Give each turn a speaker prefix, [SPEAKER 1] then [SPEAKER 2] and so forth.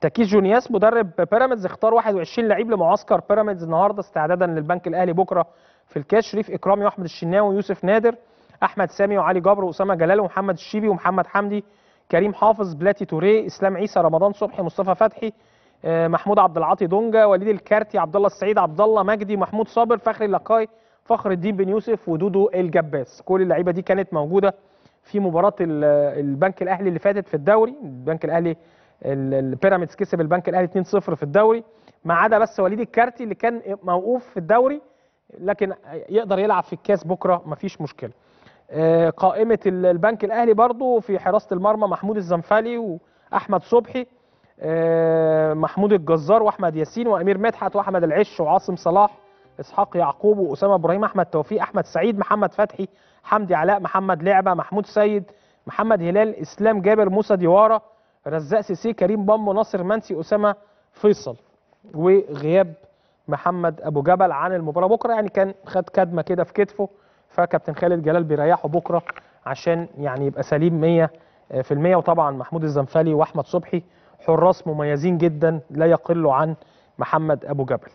[SPEAKER 1] تكيس جونياس مدرب بيراميدز اختار 21 لعيب لمعسكر بيراميدز النهارده استعدادا للبنك الاهلي بكره في الكاس شريف اكرامي واحمد الشناوي ويوسف نادر احمد سامي وعلي جبر واسامه جلال ومحمد الشيبي ومحمد حمدي كريم حافظ بلاتي توريه اسلام عيسى رمضان صبحي مصطفى فتحي آه، محمود عبد العاطي دونجا وليد الكارتي عبد الله السعيد عبد الله مجدي محمود صابر فخري لقاي فخر الدين بن يوسف ودودو الجباس كل اللعيبه دي كانت موجوده في مباراه البنك الاهلي اللي فاتت في الدوري البنك الاهلي البيراميدز كسب البنك الاهلي 2-0 في الدوري ما عدا بس وليد الكارتي اللي كان موقوف في الدوري لكن يقدر يلعب في الكاس بكره مفيش مشكله آه، قائمه البنك الاهلي برضو في حراسه المرمى محمود الزنفالي واحمد صبحي آه، محمود الجزار واحمد ياسين وامير مدحت واحمد العش وعاصم صلاح اسحاق يعقوب واسامه ابراهيم احمد توفيق احمد سعيد محمد فتحي حمدي علاء محمد لعبه محمود سيد محمد هلال اسلام جابر موسى ديواره رزاق سيسي كريم بامبو ناصر منسي اسامه فيصل وغياب محمد ابو جبل عن المباراه بكره يعني كان خد كدمه كده في كتفه فكابتن خالد جلال بيريحه بكره عشان يعني يبقى سليم 100% وطبعا محمود الزنفالي واحمد صبحي حراس مميزين جدا لا يقلوا عن محمد ابو جبل